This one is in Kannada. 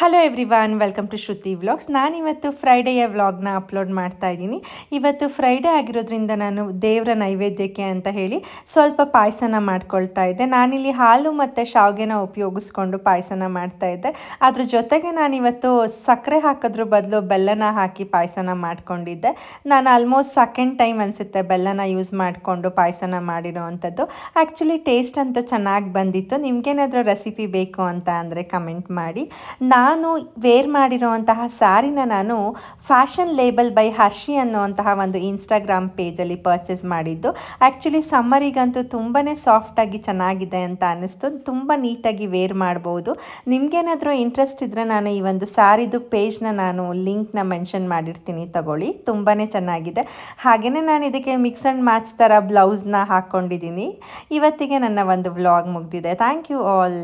hello everyone welcome to Shruti vlogs ನಾನಿವತ್ತು ಫ್ರೈಡೆಯ ವ್ಲಾಗ್ನ ಅಪ್ಲೋಡ್ ಮಾಡ್ತಾ ಇದ್ದೀನಿ ಇವತ್ತು ಫ್ರೈಡೇ ಆಗಿರೋದ್ರಿಂದ ನಾನು ದೇವರ ನೈವೇದ್ಯಕ್ಕೆ ಅಂತ ಹೇಳಿ ಸ್ವಲ್ಪ ಪಾಯಸನ ಮಾಡ್ಕೊಳ್ತಾ ಇದ್ದೆ ನಾನಿಲ್ಲಿ ಹಾಲು ಮತ್ತು ಶಾವಿಗೆನ ಉಪಯೋಗಿಸ್ಕೊಂಡು ಪಾಯಸನ ಮಾಡ್ತಾ ಇದ್ದೆ ಅದ್ರ ಜೊತೆಗೆ ನಾನಿವತ್ತು ಸಕ್ಕರೆ ಹಾಕೋದ್ರ ಬದಲು ಬೆಲ್ಲನ ಹಾಕಿ ಪಾಯಸನ ಮಾಡ್ಕೊಂಡಿದ್ದೆ ನಾನು ಆಲ್ಮೋಸ್ಟ್ ಸೆಕೆಂಡ್ ಟೈಮ್ ಅನಿಸುತ್ತೆ ಬೆಲ್ಲನ ಯೂಸ್ ಮಾಡಿಕೊಂಡು ಪಾಯಸನ ಮಾಡಿರೋ ಅಂಥದ್ದು ಆ್ಯಕ್ಚುಲಿ ಟೇಸ್ಟ್ ಅಂತೂ ಚೆನ್ನಾಗಿ ಬಂದಿತ್ತು ನಿಮ್ಗೇನಾದರೂ ರೆಸಿಪಿ ಬೇಕು ಅಂತ ಅಂದರೆ ಕಮೆಂಟ್ ಮಾಡಿ ನಾನು ನಾನು ವೇರ್ ಮಾಡಿರೋವಂತಹ ಸಾರಿನ ನಾನು ಫ್ಯಾಷನ್ ಲೇಬಲ್ ಬೈ ಹರ್ಷಿ ಅನ್ನುವಂತಹ ಒಂದು ಇನ್ಸ್ಟಾಗ್ರಾಮ್ ಪೇಜಲ್ಲಿ ಪರ್ಚೇಸ್ ಮಾಡಿದ್ದು ಆ್ಯಕ್ಚುಲಿ ಸಮ್ಮರಿಗಂತೂ ತುಂಬಾ ಸಾಫ್ಟಾಗಿ ಚೆನ್ನಾಗಿದೆ ಅಂತ ಅನ್ನಿಸ್ತು ತುಂಬ ನೀಟಾಗಿ ವೇರ್ ಮಾಡ್ಬೋದು ನಿಮಗೇನಾದರೂ ಇಂಟ್ರೆಸ್ಟ್ ಇದ್ದರೆ ನಾನು ಈ ಒಂದು ಸಾರಿದು ಪೇಜ್ನ ನಾನು ಲಿಂಕ್ನ ಮೆನ್ಷನ್ ಮಾಡಿರ್ತೀನಿ ತಗೊಳ್ಳಿ ತುಂಬಾ ಚೆನ್ನಾಗಿದೆ ಹಾಗೆಯೇ ನಾನು ಇದಕ್ಕೆ ಮಿಕ್ಸ್ ಆ್ಯಂಡ್ ಮ್ಯಾಚ್ ಥರ ಬ್ಲೌಸ್ನ ಹಾಕ್ಕೊಂಡಿದ್ದೀನಿ ಇವತ್ತಿಗೆ ನನ್ನ ಒಂದು ವ್ಲಾಗ್ ಮುಗ್ದಿದೆ ಥ್ಯಾಂಕ್ ಯು ಆಲ್